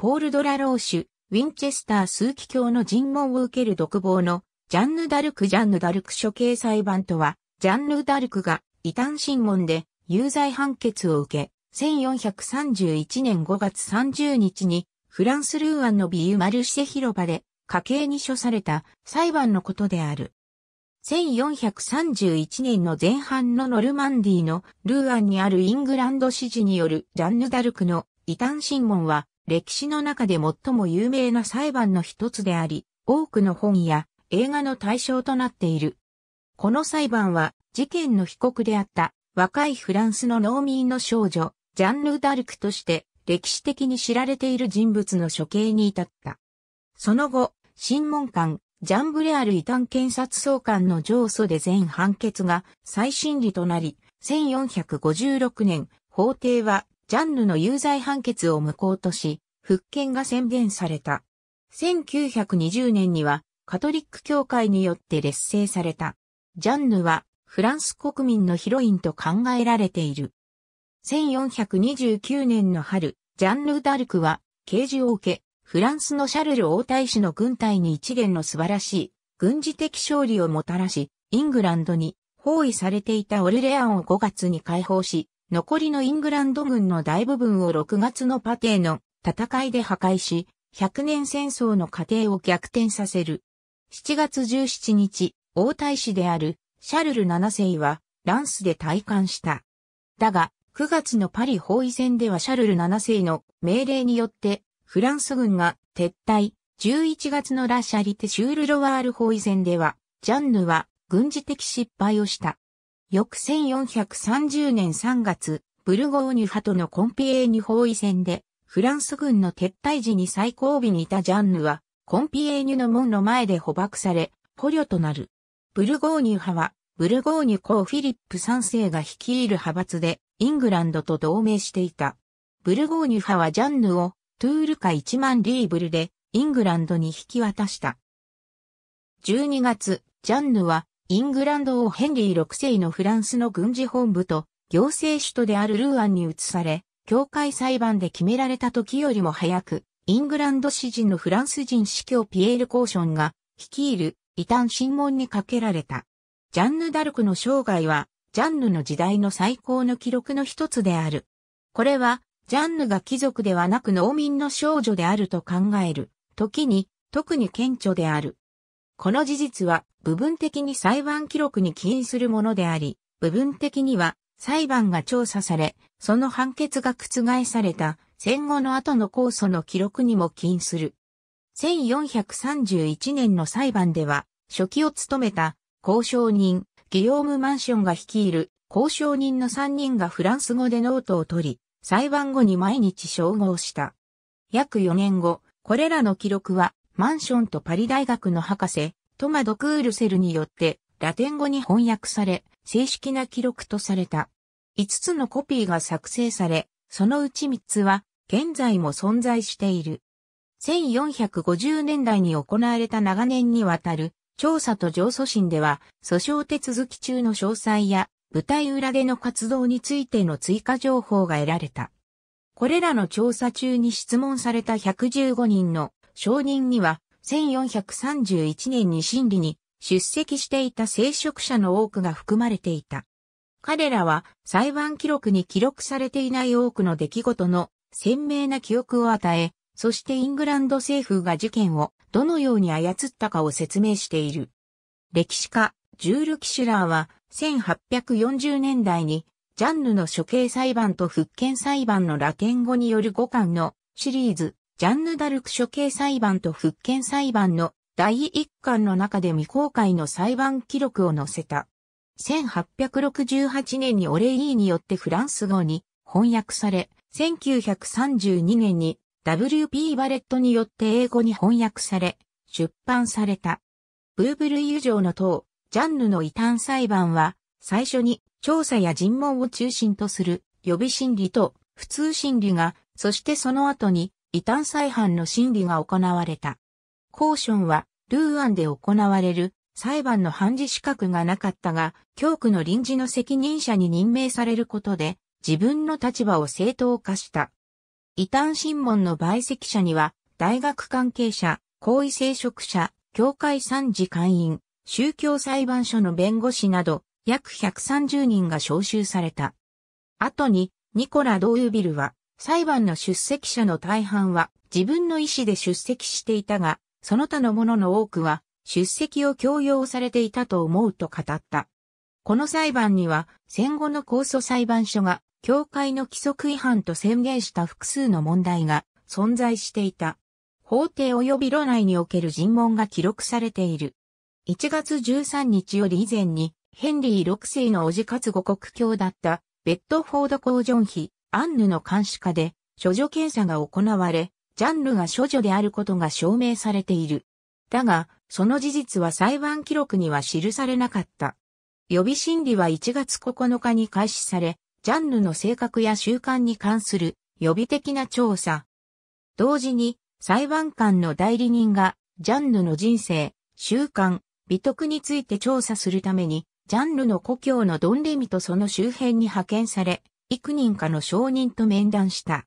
ポール・ドラローシュ、ウィンチェスター枢機卿の尋問を受ける独房のジャンヌ・ダルク・ジャンヌ・ダルク処刑裁判とは、ジャンヌ・ダルクが異端審問で有罪判決を受け、1431年5月30日にフランス・ルーアンのビユ・マルシェ広場で家計に処された裁判のことである。1431年の前半のノルマンディのルーアンにあるイングランド支持によるジャンヌ・ダルクの異端審問は歴史の中で最も有名な裁判の一つであり、多くの本や映画の対象となっている。この裁判は、事件の被告であった若いフランスの農民の少女、ジャンヌ・ダルクとして歴史的に知られている人物の処刑に至った。その後、審問官、ジャンブレアル異端検察総監の上訴で全判決が再審理となり、1456年、法廷はジャンヌの有罪判決を無効とし、復権が宣言された。1920年にはカトリック教会によって劣勢された。ジャンヌはフランス国民のヒロインと考えられている。1429年の春、ジャンヌ・ダルクは刑事を受け、フランスのシャルル王太子の軍隊に一元の素晴らしい軍事的勝利をもたらし、イングランドに包囲されていたオルレアンを5月に解放し、残りのイングランド軍の大部分を6月のパテーの戦いで破壊し、100年戦争の過程を逆転させる。7月17日、王太子であるシャルル7世はランスで退官した。だが、9月のパリ包囲戦ではシャルル7世の命令によってフランス軍が撤退。11月のラ・シャリテ・シュール・ロワール包囲戦では、ジャンヌは軍事的失敗をした。翌1430年3月、ブルゴーニュ派とのコンピエーニュ包囲戦で、フランス軍の撤退時に最後尾にいたジャンヌは、コンピエーニュの門の前で捕獲され、捕虜となる。ブルゴーニュ派は、ブルゴーニュ公フィリップ3世が率いる派閥で、イングランドと同盟していた。ブルゴーニュ派はジャンヌを、トゥールか1万リーブルで、イングランドに引き渡した。12月、ジャンヌは、イングランド王ヘンリー6世のフランスの軍事本部と行政首都であるルーアンに移され、教会裁判で決められた時よりも早く、イングランド詩人のフランス人司教ピエール・コーションが率いる異端審問にかけられた。ジャンヌ・ダルクの生涯は、ジャンヌの時代の最高の記録の一つである。これは、ジャンヌが貴族ではなく農民の少女であると考える。時に、特に顕著である。この事実は部分的に裁判記録に起因するものであり、部分的には裁判が調査され、その判決が覆された戦後の後の控訴の記録にも起因する。1431年の裁判では、初期を務めた交渉人、ギヨーム・マンションが率いる交渉人の3人がフランス語でノートを取り、裁判後に毎日称号した。約4年後、これらの記録はマンションとパリ大学の博士、トマド・クールセルによって、ラテン語に翻訳され、正式な記録とされた。5つのコピーが作成され、そのうち3つは、現在も存在している。1450年代に行われた長年にわたる調査と上訴審では、訴訟手続き中の詳細や舞台裏での活動についての追加情報が得られた。これらの調査中に質問された115人の証人には、1431年に審理に出席していた聖職者の多くが含まれていた。彼らは裁判記録に記録されていない多くの出来事の鮮明な記憶を与え、そしてイングランド政府が事件をどのように操ったかを説明している。歴史家、ジュール・キシュラーは1840年代にジャンヌの処刑裁判と復権裁判のラテン語による五感のシリーズジャンヌ・ダルク処刑裁判と復権裁判の第一巻の中で未公開の裁判記録を載せた。1868年にオレイーによってフランス語に翻訳され、1932年に W.P. バレットによって英語に翻訳され、出版された。ブーブルイユ城の塔、ジャンヌの異端裁判は、最初に調査や尋問を中心とする予備心理と普通心理が、そしてその後に異端再犯の審理が行われた。コーションは、ルーアンで行われる裁判の判事資格がなかったが、教区の臨時の責任者に任命されることで、自分の立場を正当化した。異端審問の陪席者には、大学関係者、高位聖職者、教会参事会員、宗教裁判所の弁護士など、約130人が招集された。後に、ニコラ・ドーユビルは、裁判の出席者の大半は自分の意思で出席していたが、その他の者の多くは出席を強要されていたと思うと語った。この裁判には戦後の控訴裁判所が教会の規則違反と宣言した複数の問題が存在していた。法廷及び路内における尋問が記録されている。1月13日より以前にヘンリー6世のおじかつ五国教だったベッドフォード公ジョン妃アンヌの監視下で、処女検査が行われ、ジャンルが処女であることが証明されている。だが、その事実は裁判記録には記されなかった。予備審理は1月9日に開始され、ジャンルの性格や習慣に関する予備的な調査。同時に、裁判官の代理人が、ジャンルの人生、習慣、美徳について調査するために、ジャンルの故郷のドンレミとその周辺に派遣され、幾人かの証人と面談した。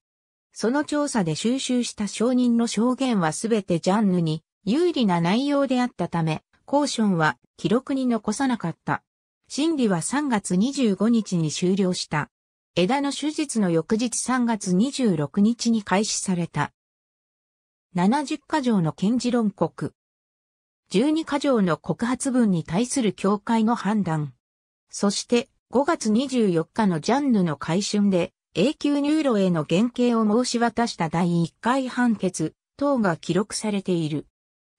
その調査で収集した証人の証言はすべてジャンヌに有利な内容であったため、コーションは記録に残さなかった。審理は3月25日に終了した。枝の手術の翌日3月26日に開始された。70か条の検事論告。12か条の告発文に対する教会の判断。そして、5月24日のジャンヌの改春で、永久入路への原型を申し渡した第1回判決、等が記録されている。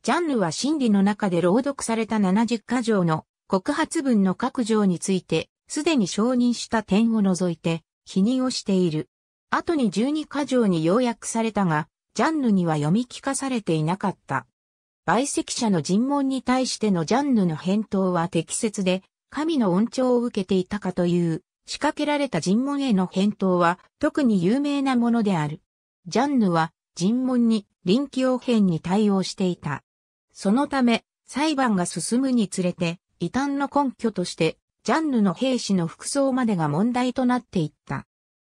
ジャンヌは審理の中で朗読された70箇条の告発文の各条について、すでに承認した点を除いて、否認をしている。後に12箇条に要約されたが、ジャンヌには読み聞かされていなかった。陪席者の尋問に対してのジャンヌの返答は適切で、神の恩寵を受けていたかという仕掛けられた尋問への返答は特に有名なものである。ジャンヌは尋問に臨機応変に対応していた。そのため、裁判が進むにつれて、異端の根拠として、ジャンヌの兵士の服装までが問題となっていった。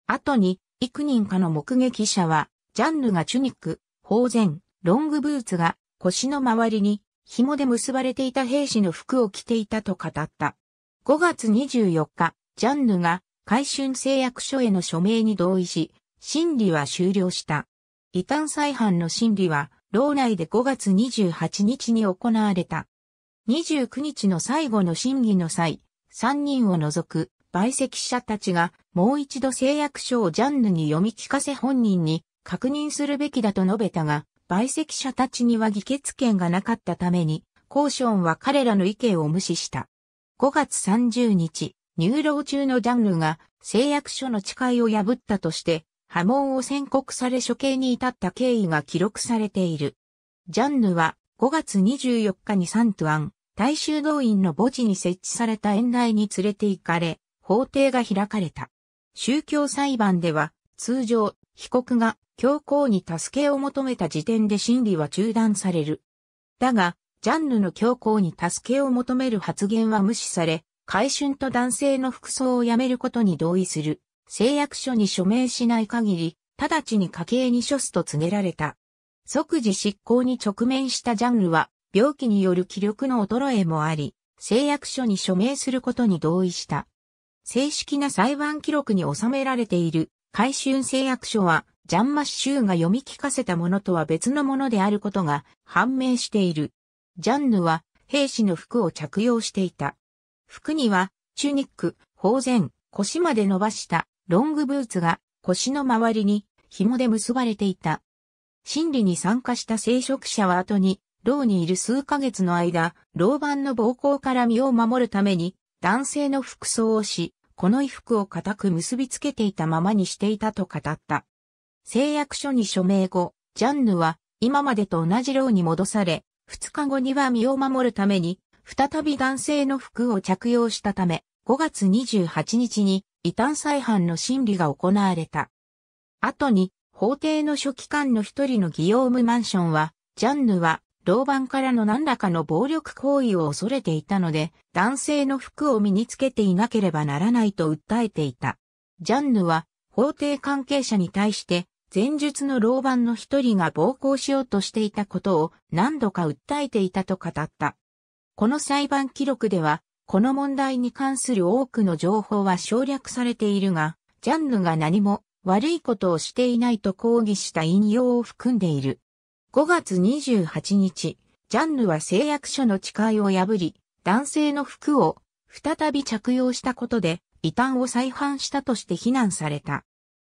後に、幾人かの目撃者は、ジャンヌがチュニック、宝膳、ロングブーツが腰の周りに紐で結ばれていた兵士の服を着ていたと語った。5月24日、ジャンヌが改春誓約書への署名に同意し、審理は終了した。異端再犯の審理は、牢内で5月28日に行われた。29日の最後の審議の際、3人を除く、陪席者たちが、もう一度誓約書をジャンヌに読み聞かせ本人に確認するべきだと述べたが、陪席者たちには議決権がなかったために、コーションは彼らの意見を無視した。5月30日、入牢中のジャンルが誓約書の誓いを破ったとして、波紋を宣告され処刑に至った経緯が記録されている。ジャンヌは5月24日にサントゥアン、大衆動員の墓地に設置された園内に連れて行かれ、法廷が開かれた。宗教裁判では、通常、被告が教皇に助けを求めた時点で審理は中断される。だが、ジャンヌの教皇に助けを求める発言は無視され、改春と男性の服装をやめることに同意する。誓約書に署名しない限り、直ちに家計に処すと告げられた。即時執行に直面したジャンルは、病気による気力の衰えもあり、誓約書に署名することに同意した。正式な裁判記録に収められている、改春誓約書は、ジャンマッシューが読み聞かせたものとは別のものであることが判明している。ジャンヌは兵士の服を着用していた。服には、チュニック、宝前、腰まで伸ばしたロングブーツが腰の周りに紐で結ばれていた。審理に参加した聖職者は後に、牢にいる数ヶ月の間、牢番の暴行から身を守るために、男性の服装をし、この衣服を固く結びつけていたままにしていたと語った。誓約書に署名後、ジャンヌは今までと同じ牢に戻され、2日後には身を守るために、再び男性の服を着用したため、5月28日に異端再犯の審理が行われた。後に、法廷の書記官の一人のギオーム・マンションは、ジャンヌは、老板からの何らかの暴力行為を恐れていたので、男性の服を身につけていなければならないと訴えていた。ジャンヌは、法廷関係者に対して、前述の老板の一人が暴行しようとしていたことを何度か訴えていたと語った。この裁判記録では、この問題に関する多くの情報は省略されているが、ジャンヌが何も悪いことをしていないと抗議した引用を含んでいる。5月28日、ジャンヌは誓約書の誓いを破り、男性の服を再び着用したことで、異端を再犯したとして非難された。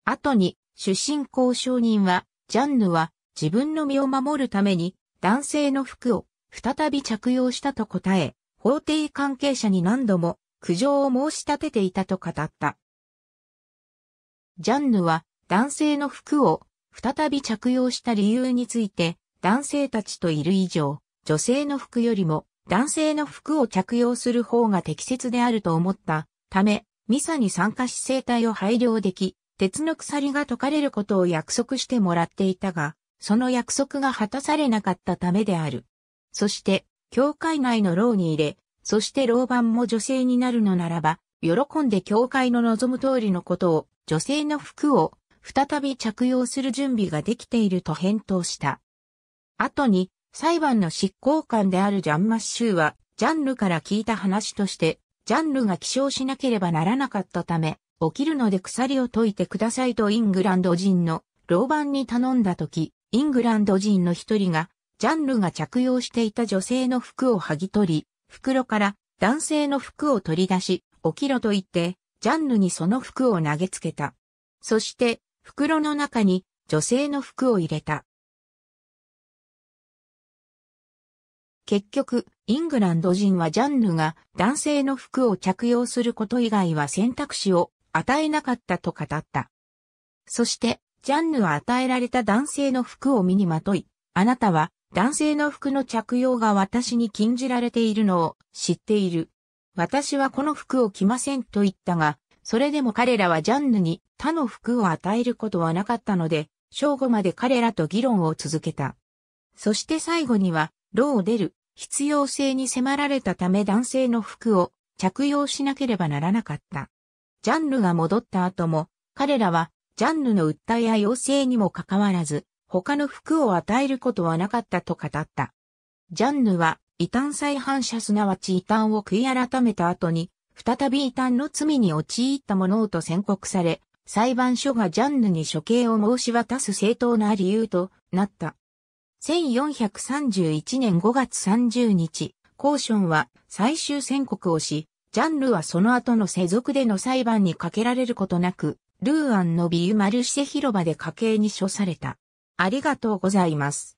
後に、出身交渉人は、ジャンヌは自分の身を守るために男性の服を再び着用したと答え、法廷関係者に何度も苦情を申し立てていたと語った。ジャンヌは男性の服を再び着用した理由について、男性たちといる以上、女性の服よりも男性の服を着用する方が適切であると思ったため、ミサに参加し生態を配慮でき、鉄の鎖が解かれることを約束してもらっていたが、その約束が果たされなかったためである。そして、教会内の牢に入れ、そして牢番も女性になるのならば、喜んで教会の望む通りのことを、女性の服を再び着用する準備ができていると返答した。後に、裁判の執行官であるジャン・マッシューは、ジャンルから聞いた話として、ジャンルが起床しなければならなかったため、起きるので鎖を解いてくださいとイングランド人の老板に頼んだとき、イングランド人の一人が、ジャンルが着用していた女性の服を剥ぎ取り、袋から男性の服を取り出し、起きろと言って、ジャンルにその服を投げつけた。そして、袋の中に女性の服を入れた。結局、イングランド人はジャンヌが男性の服を着用すること以外は選択肢を与えなかったと語った。そして、ジャンヌは与えられた男性の服を身にまとい、あなたは男性の服の着用が私に禁じられているのを知っている。私はこの服を着ませんと言ったが、それでも彼らはジャンヌに他の服を与えることはなかったので、正午まで彼らと議論を続けた。そして最後には、牢を出る必要性に迫られたため男性の服を着用しなければならなかった。ジャンヌが戻った後も、彼らはジャンヌの訴えや要請にもかかわらず、他の服を与えることはなかったと語った。ジャンヌは、異端再犯者すなわち異端を悔い改めた後に、再び異端の罪に陥ったものと宣告され、裁判所がジャンヌに処刑を申し渡す正当な理由となった。1431年5月30日、コーションは最終宣告をし、ジャンルはその後の世俗での裁判にかけられることなく、ルーアンのビューマルシェ広場で家計に処された。ありがとうございます。